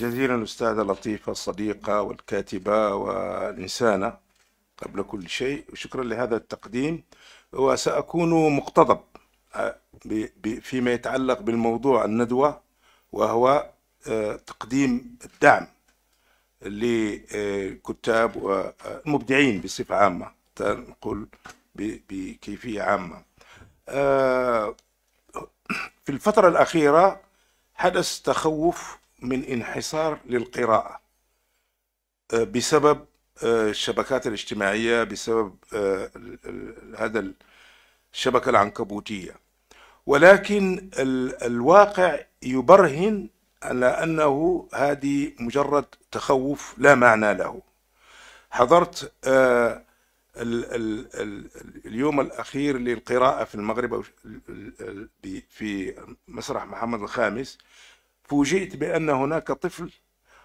جزيلا الأستاذة لطيفة الصديقة والكاتبة والإنسانة قبل كل شيء وشكرا لهذا التقديم وسأكون مقتضب آه، فيما يتعلق بالموضوع الندوة وهو آه، تقديم الدعم للكتاب والمبدعين آه، بصفة عامة نقول بكيفية عامة في الفترة الأخيرة حدث تخوف من انحصار للقراءة آه، بسبب آه، الشبكات الاجتماعية بسبب آه، هذا الشبكة العنكبوتية ولكن الواقع يبرهن على أنه هذه مجرد تخوف لا معنى له حضرت اليوم الأخير للقراءة في المغرب في مسرح محمد الخامس فوجئت بأن هناك طفل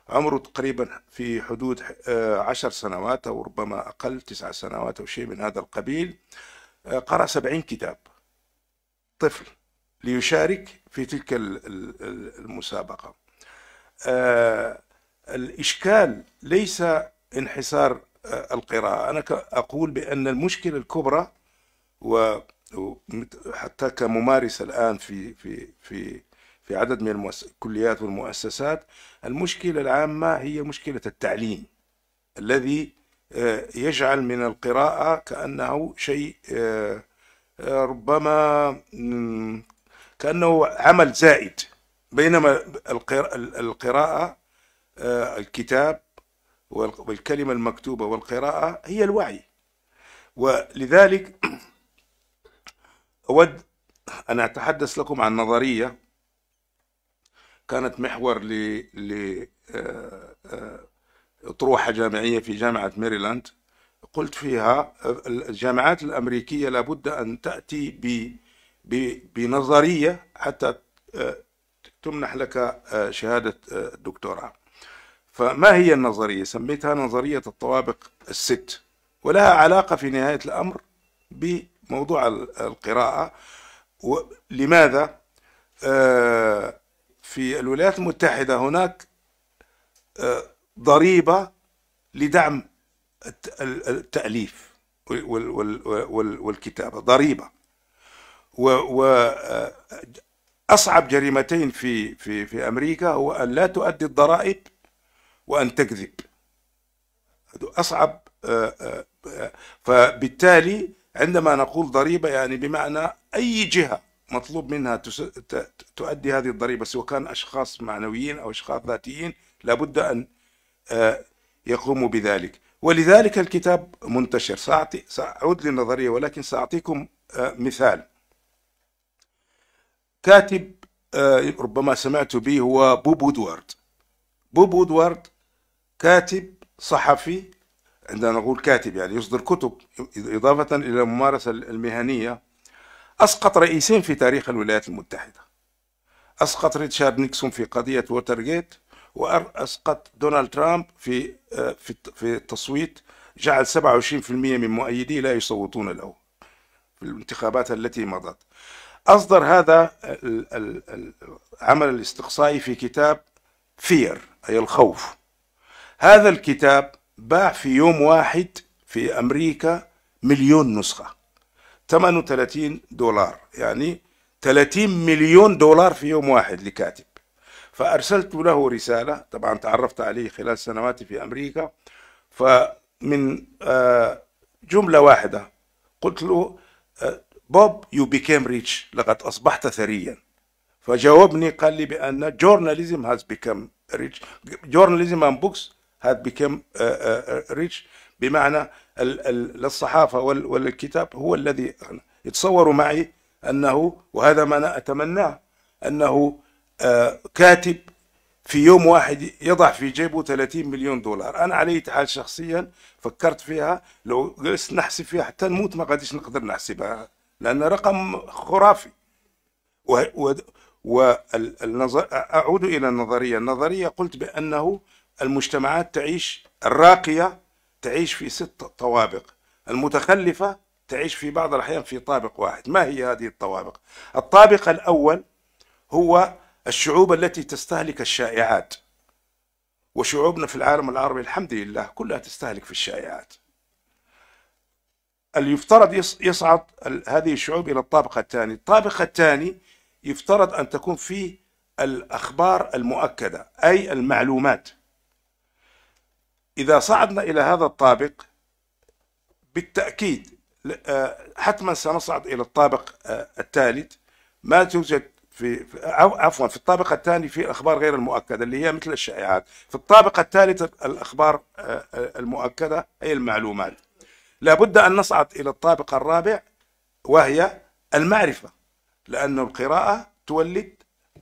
عمره تقريبا في حدود آه، عشر سنوات أو ربما أقل تسع سنوات أو شيء من هذا القبيل آه، قرأ سبعين كتاب طفل ليشارك في تلك المسابقة آه، الإشكال ليس انحسار القراءة أنا أقول بأن المشكلة الكبرى وحتى كممارس الآن في في في في عدد من الكليات والمؤسسات المشكلة العامة هي مشكلة التعليم الذي آه، يجعل من القراءة كأنه شيء آه، آه، ربما كأنه عمل زائد بينما القراءة الكتاب والكلمة المكتوبة والقراءة هي الوعي ولذلك أود أن أتحدث لكم عن نظرية كانت محور ل أطروحة آه، آه، جامعية في جامعة ميريلاند قلت فيها الجامعات الأمريكية لابد أن تأتي ب بنظرية حتى آه، تمنح لك شهادة الدكتوراه فما هي النظرية؟ سميتها نظرية الطوابق الست ولها علاقة في نهاية الأمر بموضوع القراءة لماذا؟ آه في الولايات المتحدة هناك آه، ضريبة لدعم التأليف والكتابة ضريبة وأصعب آه، جريمتين في في في أمريكا هو أن لا تؤدي الضرائب وأن تكذب أصعب آه، فبالتالي عندما نقول ضريبة يعني بمعنى أي جهة مطلوب منها تؤدي هذه الضريبة سواء كان أشخاص معنويين أو أشخاص ذاتيين لابد أن آه، يقوموا بذلك ولذلك الكتاب منتشر سأعطي سأعود للنظرية ولكن سأعطيكم آه، مثال كاتب آه، ربما سمعت به هو بوب وودوارد بوب وودوارد كاتب صحفي عندنا نقول كاتب يعني يصدر كتب إضافة إلى الممارسة المهنية أسقط رئيسين في تاريخ الولايات المتحدة أسقط ريتشارد نيكسون في قضية ووترغيت وأسقط دونالد ترامب في آه، في التصويت جعل 27% من مؤيديه لا يصوتون له في الانتخابات التي مضت أصدر هذا العمل الاستقصائي في كتاب فير أي الخوف هذا الكتاب باع في يوم واحد في أمريكا مليون نسخة 38 دولار يعني 30 مليون دولار في يوم واحد لكاتب فأرسلت له رسالة طبعا تعرفت عليه خلال سنواتي في أمريكا فمن آه، جملة واحدة قلت له بوب يو بيكام ريتش لقد أصبحت ثريا فجاوبني قال لي بأن جورناليزم هاز بيكام ريتش جورناليزم أند بوكس هاز بيكام ريتش بمعنى للصحافة والكتاب هو الذي يتصوروا معي أنه وهذا ما أنا أتمناه أنه آه، كاتب في يوم واحد يضع في جيبه 30 مليون دولار أنا على حال شخصيا فكرت فيها لو جلست نحسب فيها حتى نموت ما غاديش نقدر نحسبها لأن رقم خرافي والنظر أعود إلى النظرية النظرية قلت بأنه المجتمعات تعيش الراقية تعيش في ست طوابق المتخلفة تعيش في بعض الأحيان في طابق واحد ما هي هذه الطوابق الطابق الأول هو الشعوب التي تستهلك الشائعات وشعوبنا في العالم العربي الحمد لله كلها تستهلك في الشائعات اللي يفترض يصعد هذه الشعوب إلى الطابق الثاني الطابق الثاني يفترض أن تكون فيه الأخبار المؤكدة أي المعلومات إذا صعدنا إلى هذا الطابق بالتأكيد آه، حتما سنصعد إلى الطابق آه، الثالث ما توجد في عفوا في الطابق الثاني في الأخبار غير المؤكدة اللي هي مثل الشائعات في الطابق الثالث الأخبار آه، المؤكدة هي المعلومات لابد أن نصعد إلى الطابق الرابع وهي المعرفة لأن القراءة تولد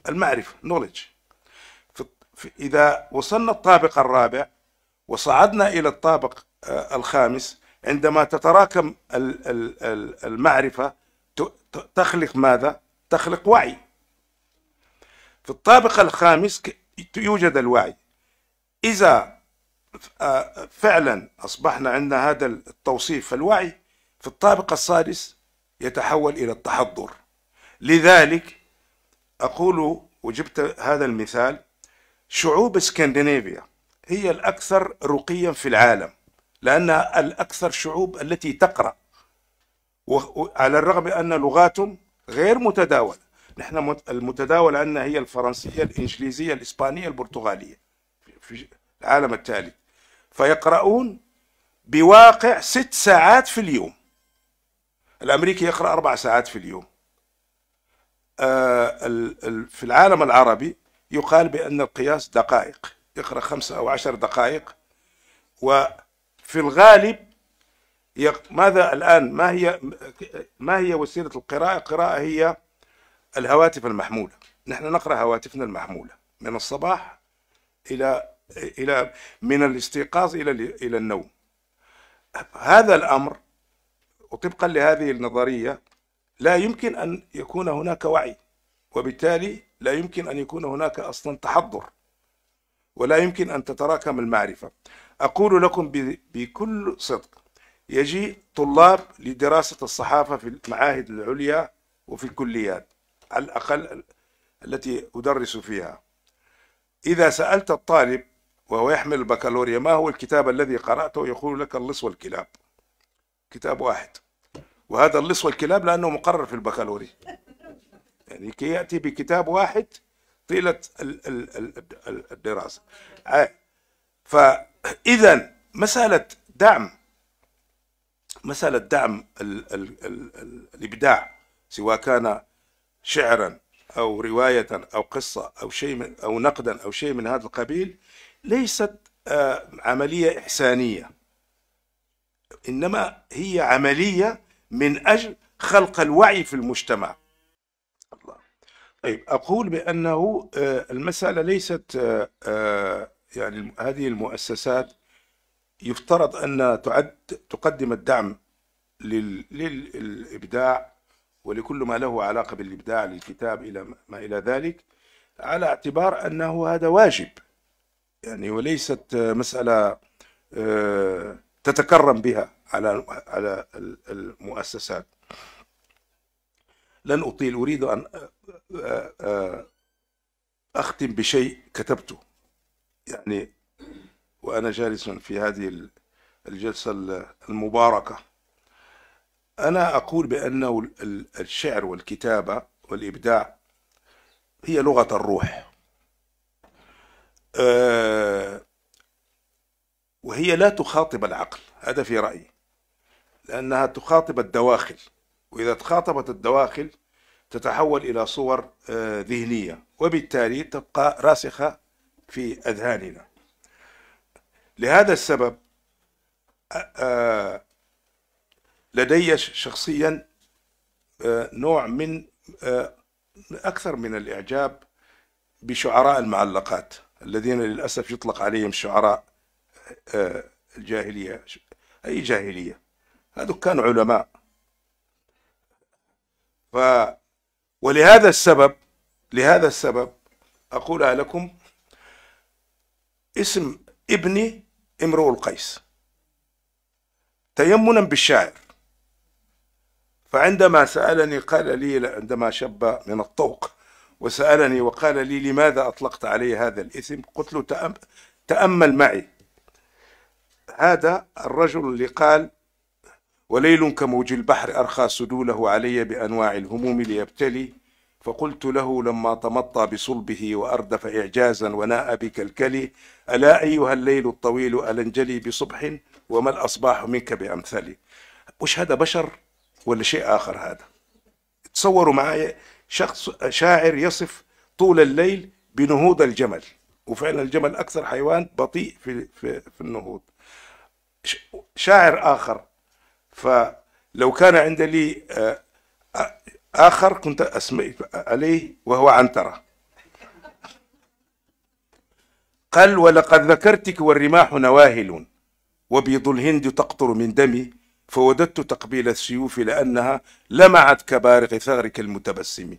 المعرفة knowledge إذا وصلنا الطابق الرابع وصعدنا إلى الطابق آه، الخامس عندما تتراكم المعرفة تخلق ماذا؟ تخلق وعي في الطابق الخامس يوجد الوعي إذا آه، فعلا أصبحنا عندنا هذا التوصيف الوعي في الطابق السادس يتحول إلى التحضر لذلك أقول وجبت هذا المثال شعوب اسكندنافيا هي الأكثر رقيا في العالم لأنها الأكثر شعوب التي تقرأ وعلى الرغم أن لغاتهم غير متداولة نحن المتداولة عندنا هي الفرنسية الإنجليزية الإسبانية البرتغالية في العالم التالي فيقرؤون بواقع ست ساعات في اليوم الأمريكي يقرأ أربع ساعات في اليوم آه، في العالم العربي يقال بأن القياس دقائق يقرأ خمسة أو عشر دقائق وفي الغالب ماذا الآن ما هي ما هي وسيلة القراءة؟ القراءة هي الهواتف المحمولة نحن نقرأ هواتفنا المحمولة من الصباح إلى إلى من الاستيقاظ إلى إلى النوم هذا الأمر وطبقا لهذه النظرية لا يمكن أن يكون هناك وعي وبالتالي لا يمكن أن يكون هناك أصلا تحضر ولا يمكن أن تتراكم المعرفة أقول لكم بكل صدق يجيء طلاب لدراسة الصحافة في المعاهد العليا وفي الكليات على الأقل التي أدرس فيها إذا سألت الطالب وهو يحمل البكالوريا ما هو الكتاب الذي قرأته يقول لك اللص والكلاب كتاب واحد وهذا اللص والكلاب لأنه مقرر في البكالوريا يعني كي يأتي بكتاب واحد طيلة الدراسة فإذا مسألة دعم مسألة دعم ال ال ال الإبداع سواء كان شعرا أو رواية أو قصة أو شيء أو نقدا أو شيء من هذا القبيل ليست آه، عملية إحسانية إنما هي عملية من أجل خلق الوعي في المجتمع طيب أقول بأنه آه، المسألة ليست آه، آه، يعني هذه المؤسسات يفترض أن تعد تقدم الدعم للإبداع ولكل ما له علاقة بالإبداع للكتاب إلى ما إلى ذلك على اعتبار أنه هذا واجب يعني وليست مسألة تتكرم بها على على المؤسسات لن أطيل أريد أن آه، آه، آه، أختم بشيء كتبته يعني وأنا جالس في هذه الجلسة المباركة أنا أقول بأنه الشعر والكتابة والإبداع هي لغة الروح وهي لا تخاطب العقل هذا في رأيي لأنها تخاطب الدواخل وإذا تخاطبت الدواخل تتحول إلى صور آه، ذهنية وبالتالي تبقى راسخة في أذهاننا لهذا السبب آه، آه، لدي شخصيا نوع من أكثر من الإعجاب بشعراء المعلقات الذين للأسف يطلق عليهم شعراء الجاهلية أي جاهلية هذو كانوا علماء ف ولهذا السبب لهذا السبب أقولها لكم اسم ابني امرؤ القيس تيمنا بالشاعر فعندما سألني قال لي عندما شب من الطوق وسألني وقال لي لماذا أطلقت علي هذا الاسم قلت له تأمل معي هذا الرجل اللي قال وليل كموج البحر أرخى سدوله علي بأنواع الهموم ليبتلي فقلت له لما تمطى بصلبه وأردف إعجازا وناء الكلي ألا أيها الليل الطويل ألنجلي بصبح وما الأصباح منك بأمثلي وش هذا بشر ولا شيء آخر هذا تصوروا معي شخص شاعر يصف طول الليل بنهوض الجمل وفعلا الجمل أكثر حيوان بطيء في, في, في النهوض شاعر آخر فلو كان عند لي آه، آه، آخر كنت أسمي عليه وهو عنترة قال ولقد ذكرتك والرماح نواهل وبيض الهند تقطر من دمي فوددت تقبيل السيوف لأنها لمعت كبارق ثغرك المتبسم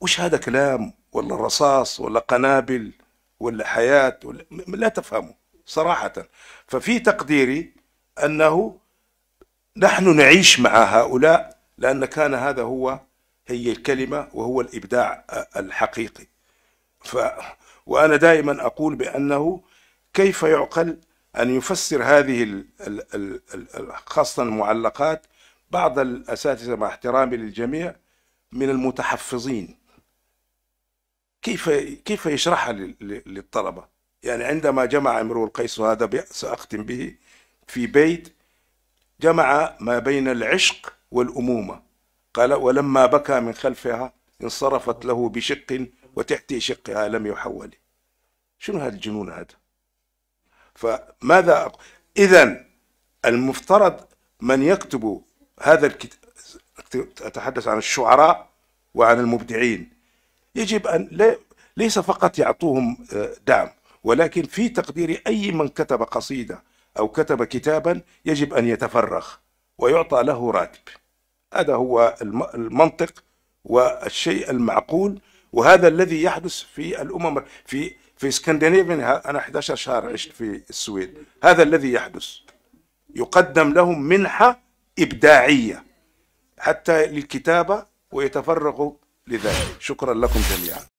وش هذا كلام ولا رصاص ولا قنابل ولا حياة ولا لا تفهمه صراحة ففي تقديري أنه نحن نعيش مع هؤلاء لأن كان هذا هو هي الكلمة وهو الإبداع الحقيقي ف وأنا دائما أقول بأنه كيف يعقل أن يفسر هذه خاصة المعلقات بعض الأساتذة مع احترامي للجميع من المتحفظين كيف كيف يشرحها للطلبة يعني عندما جمع امرؤ القيس وهذا سأختم به في بيت جمع ما بين العشق والأمومة قال ولما بكى من خلفها انصرفت له بشق وتحت شقها لم يحول شنو هذا الجنون هذا فماذا إذا المفترض من يكتب هذا الكتاب أتحدث عن الشعراء وعن المبدعين يجب أن ليس فقط يعطوهم آه، دعم ولكن في تقدير أي من كتب قصيدة أو كتب كتابا يجب أن يتفرغ ويعطى له راتب هذا هو المنطق والشيء المعقول وهذا الذي يحدث في الأمم في في اسكندنافيا أنا 11 شهر عشت في السويد هذا الذي يحدث يقدم لهم منحة إبداعية حتى للكتابة ويتفرغوا لذلك شكرا لكم جميعا